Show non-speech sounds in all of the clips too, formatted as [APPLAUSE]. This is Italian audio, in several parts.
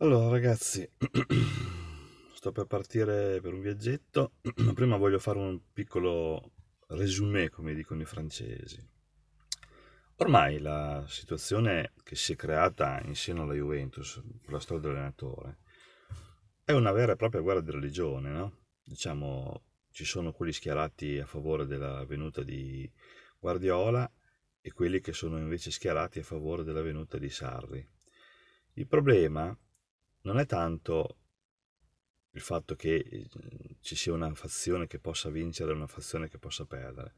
Allora ragazzi, [CLEARS THROAT] sto per partire per un viaggetto, [CLEARS THROAT] ma prima voglio fare un piccolo resumé, come dicono i francesi. Ormai la situazione che si è creata in seno alla Juventus, con la storia dell'allenatore, è una vera e propria guerra di religione, no? Diciamo, ci sono quelli schierati a favore della venuta di Guardiola e quelli che sono invece schierati a favore della venuta di Sarri. Il problema è non è tanto il fatto che ehm, ci sia una fazione che possa vincere e una fazione che possa perdere.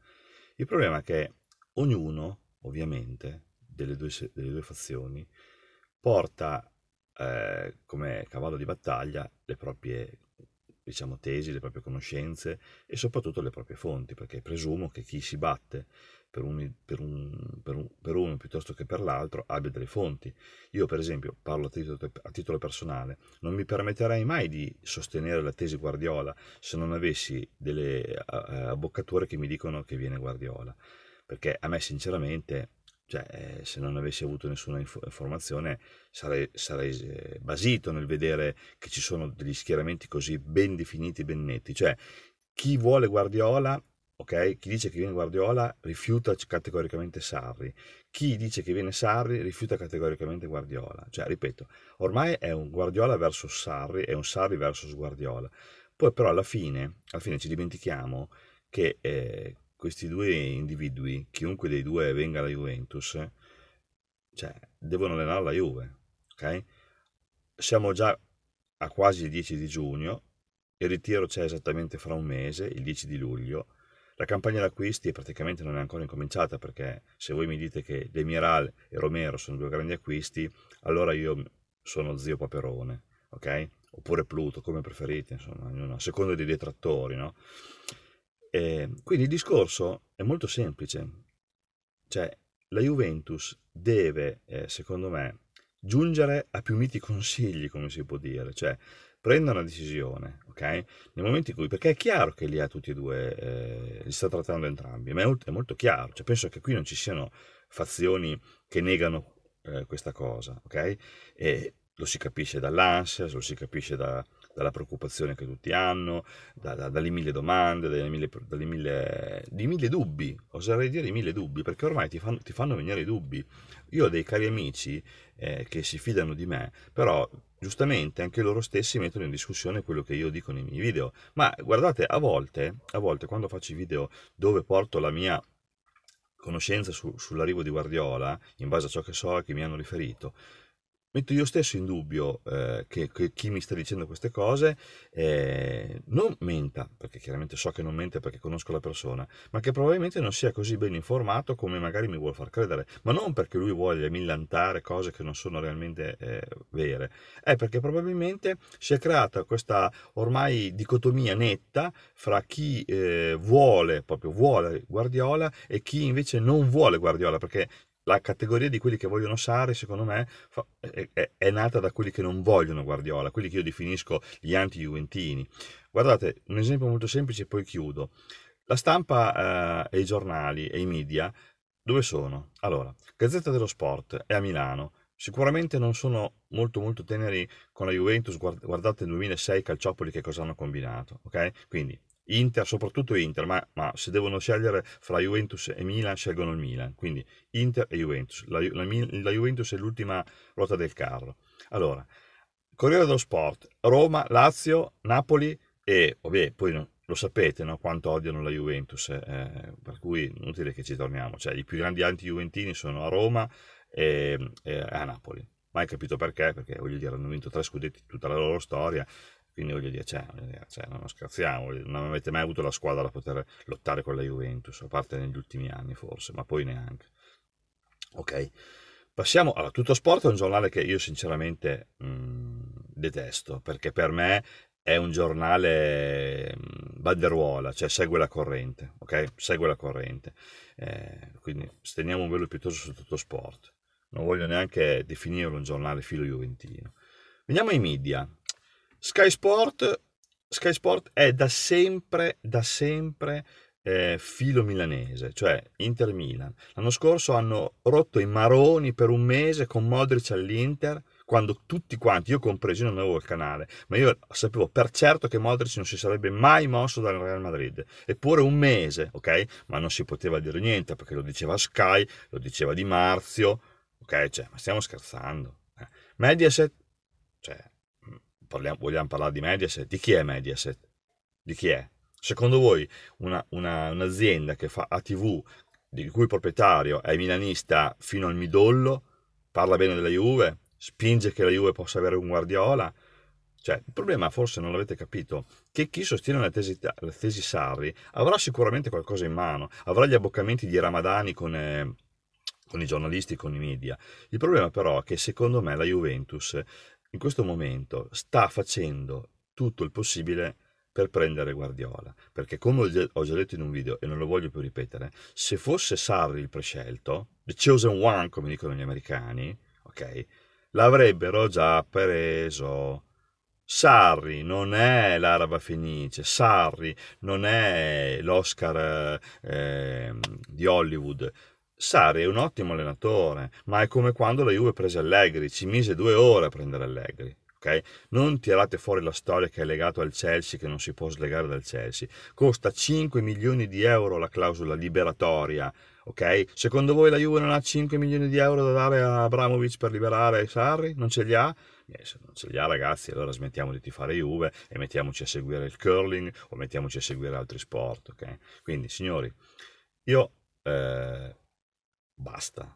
Il problema è che ognuno, ovviamente, delle due, delle due fazioni porta eh, come cavallo di battaglia le proprie diciamo, tesi, le proprie conoscenze e soprattutto le proprie fonti, perché presumo che chi si batte per, un, per, un, per, un, per uno piuttosto che per l'altro abbia delle fonti. Io per esempio parlo a titolo, a titolo personale, non mi permetterei mai di sostenere la tesi Guardiola se non avessi delle abboccature che mi dicono che viene Guardiola, perché a me sinceramente cioè, eh, se non avessi avuto nessuna informazione sarei, sarei, eh, basito nel vedere che ci sono degli schieramenti così ben definiti, ben netti. Cioè, chi vuole Guardiola Okay? Chi dice che viene Guardiola rifiuta categoricamente Sarri. Chi dice che viene Sarri rifiuta categoricamente Guardiola. Cioè, ripeto, ormai è un Guardiola verso Sarri e un Sarri verso Guardiola. Poi però alla fine, alla fine ci dimentichiamo che eh, questi due individui, chiunque dei due venga alla Juventus, cioè, devono allenare la Juve. Okay? Siamo già a quasi il 10 di giugno, il ritiro c'è esattamente fra un mese, il 10 di luglio la campagna d'acquisti praticamente non è ancora incominciata perché se voi mi dite che Demiral e Romero sono due grandi acquisti, allora io sono zio Paperone, ok? Oppure Pluto, come preferite, insomma, a seconda dei detrattori, no? E quindi il discorso è molto semplice, cioè la Juventus deve, eh, secondo me, giungere a più miti consigli, come si può dire, cioè prenda una decisione, ok? Nel momento in cui, perché è chiaro che li ha tutti e due, eh, li sta trattando entrambi, ma è, è molto chiaro, cioè, penso che qui non ci siano fazioni che negano eh, questa cosa, ok? E lo si capisce dall'ansia, lo si capisce da, dalla preoccupazione che tutti hanno, da, da, dalle mille domande, dalle mille, dalle mille, di mille dubbi, oserei dire i mille dubbi, perché ormai ti fanno, ti fanno venire i dubbi. Io ho dei cari amici eh, che si fidano di me, però giustamente anche loro stessi mettono in discussione quello che io dico nei miei video. Ma guardate, a volte, a volte quando faccio i video dove porto la mia conoscenza su, sull'arrivo di Guardiola, in base a ciò che so e che mi hanno riferito, metto io stesso in dubbio eh, che, che, chi mi sta dicendo queste cose eh, non menta, perché chiaramente so che non mente perché conosco la persona, ma che probabilmente non sia così ben informato come magari mi vuole far credere, ma non perché lui voglia millantare cose che non sono realmente eh, vere, è perché probabilmente si è creata questa ormai dicotomia netta fra chi eh, vuole, proprio vuole Guardiola e chi invece non vuole Guardiola, perché la categoria di quelli che vogliono Sarri, secondo me, è, nata da quelli che non vogliono Guardiola, quelli che io definisco gli anti-juventini. Guardate, un esempio molto semplice e poi chiudo. La stampa eh, e i giornali e i media, dove sono? Allora, Gazzetta dello Sport è a Milano, Sicuramente non sono molto molto teneri con la Juventus, guardate il 2006 Calciopoli che cosa hanno combinato, ok? Quindi Inter, soprattutto Inter, ma, ma, se devono scegliere fra Juventus e Milan, scelgono il Milan, quindi Inter e Juventus. La, la, la Juventus è l'ultima ruota del carro. Allora, Corriere dello Sport, Roma, Lazio, Napoli e, vabbè, poi lo sapete no, quanto odiano la Juventus, eh, eh, per cui inutile che ci torniamo, cioè i più grandi anti-juventini sono a Roma e, e a Napoli. Mai capito perché? Perché voglio dire, hanno vinto tre scudetti tutta la loro storia, quindi voglio dire, cioè, cioè, non scherziamo, non avete mai avuto la squadra da poter lottare con la Juventus, a parte negli ultimi anni forse, ma poi neanche. Ok, passiamo. Allora, Tutto Sport è un giornale che io sinceramente mh, detesto, perché per me è un giornale banderuola, cioè segue la corrente, ok? Segue la corrente. Eh, quindi steniamo un velo piuttosto su tutto sport. Non voglio neanche definirlo un giornale filo juventino. Veniamo ai media. Sky Sport, Sky Sport è da sempre, da sempre eh, filo milanese, cioè Inter Milan. L'anno scorso hanno rotto i maroni per un mese con Modric all'Inter quando tutti quanti, io compreso, non avevo il canale, ma io sapevo per certo che Modric non si sarebbe mai mosso dal Real Madrid, eppure un mese, ok? Ma non si poteva dire niente perché lo diceva Sky, lo diceva Di Marzio, ok? Cioè, ma stiamo scherzando. Eh. Mediaset, cioè, parliamo, vogliamo parlare di Mediaset, di chi è Mediaset? Di chi è? Secondo voi una, una, un'azienda che fa ATV, di cui il proprietario è milanista fino al midollo, parla bene della Juve, spinge che la Juve possa avere un Guardiola? Cioè, il problema forse non l'avete capito, che chi sostiene la tesi, la tesi Sarri avrà sicuramente qualcosa in mano, avrà gli abboccamenti di Ramadani con... Eh, con i giornalisti, con i media. Il problema però è che secondo me la Juventus in questo momento sta facendo tutto il possibile per prendere Guardiola, perché come ho già detto in un video e non lo voglio più ripetere, se fosse Sarri il prescelto, the chosen one come dicono gli americani, ok, l'avrebbero già preso. Sarri non è l'araba fenice, Sarri non è l'Oscar eh, ehm, di Hollywood, Sari è un ottimo allenatore, ma è come quando la Juve prese Allegri, ci mise due ore a prendere Allegri. Okay? Non tirate fuori la storia che è legata al Chelsea, che non si può slegare dal Chelsea. Costa 5 milioni di euro la clausola liberatoria. Okay? Secondo voi la Juve non ha 5 milioni di euro da dare a Abramovic per liberare Sarri? Non ce li ha? Eh, se non ce li ha ragazzi, allora smettiamo di tifare Juve e mettiamoci a seguire il curling o mettiamoci a seguire altri sport. Okay? Quindi, signori, io eh, basta.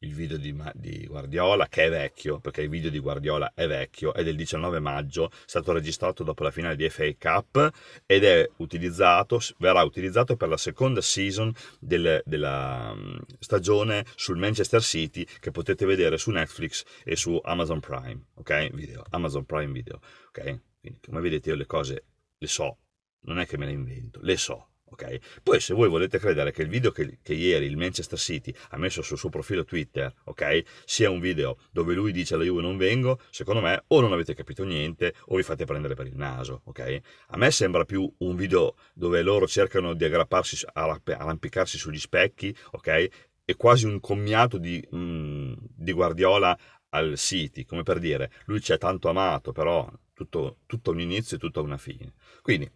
Il video di, di, Guardiola, che è vecchio, perché il video di Guardiola è vecchio, è del 19 maggio, è stato registrato dopo la finale di FA Cup ed è utilizzato, verrà utilizzato per la seconda season del, della mm, stagione sul Manchester City che potete vedere su Netflix e su Amazon Prime, ok? Video, Amazon Prime Video, ok? Quindi, come vedete io le cose le so, non è che me le invento, le so, Okay? Poi se voi volete credere che il video che, che, ieri il Manchester City ha messo sul suo profilo Twitter okay, sia un video dove lui dice alla Juve non vengo, secondo me o non avete capito niente o vi fate prendere per il naso. Okay? A me sembra più un video dove loro cercano di aggrapparsi, arrampicarsi sugli specchi, ok? È quasi un commiato di, mm, di Guardiola al City, come per dire, lui ci ha tanto amato, però tutto, tutto un inizio e tutta una fine. Quindi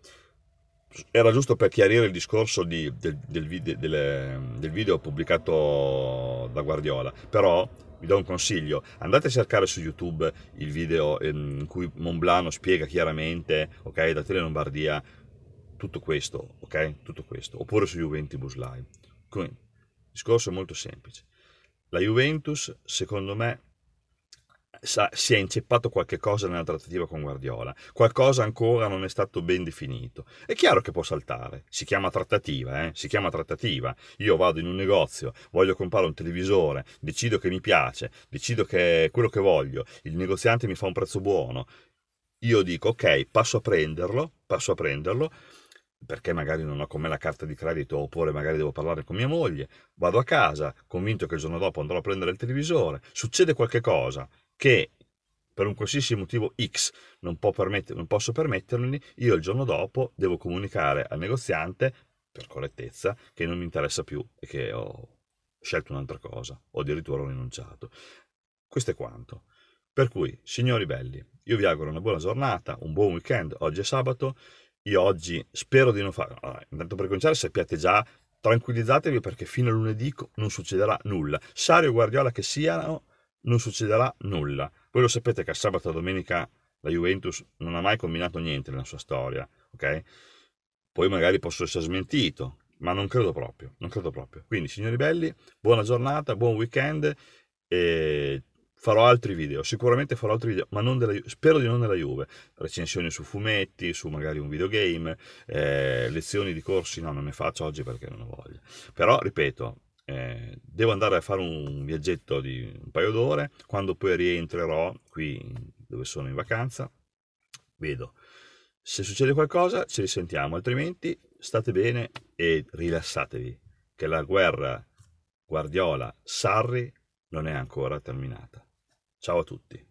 era giusto per chiarire il discorso di, del, del, video, del, video pubblicato da Guardiola, però vi do un consiglio, andate a cercare su YouTube il video in cui Monblano spiega chiaramente, ok, da Tele Lombardia, tutto questo, ok, tutto questo, oppure su Juventus Live. Quindi, il discorso è molto semplice. La Juventus, secondo me, sa, si è inceppato qualche cosa nella trattativa con Guardiola, qualcosa ancora non è stato ben definito. È chiaro che può saltare, si chiama trattativa, eh? si chiama trattativa. Io vado in un negozio, voglio comprare un televisore, decido che mi piace, decido che è quello che voglio, il negoziante mi fa un prezzo buono. Io dico ok, passo a prenderlo, passo a prenderlo perché magari non ho con me la carta di credito oppure magari devo parlare con mia moglie, vado a casa convinto che il giorno dopo andrò a prendere il televisore, succede qualcosa che per un qualsiasi motivo X non, permette, non posso permettermi, io il giorno dopo devo comunicare al negoziante, per correttezza, che non mi interessa più e che ho scelto un'altra cosa, o addirittura ho rinunciato. Questo è quanto. Per cui, signori belli, io vi auguro una buona giornata, un buon weekend, oggi è sabato, io oggi spero di non fare. Allora, intanto per cominciare sappiate già, tranquillizzatevi perché fino a lunedì non succederà nulla. Sario Guardiola che siano, non succederà nulla. Voi lo sapete che a sabato e domenica la Juventus non ha mai combinato niente nella sua storia, ok? Poi magari posso essere smentito, ma non credo proprio, non credo proprio. Quindi, signori belli, buona giornata, buon weekend e farò altri video, sicuramente farò altri video, ma della, spero di non della Juve, recensioni su fumetti, su magari un videogame, eh, lezioni di corsi, no, non ne faccio oggi perché non ho voglia. Però, ripeto, eh, devo andare a fare un viaggetto di un paio d'ore, quando poi rientrerò qui dove sono in vacanza, vedo. Se succede qualcosa ci risentiamo, altrimenti state bene e rilassatevi, che la guerra Guardiola-Sarri non è ancora terminata. Ciao a tutti.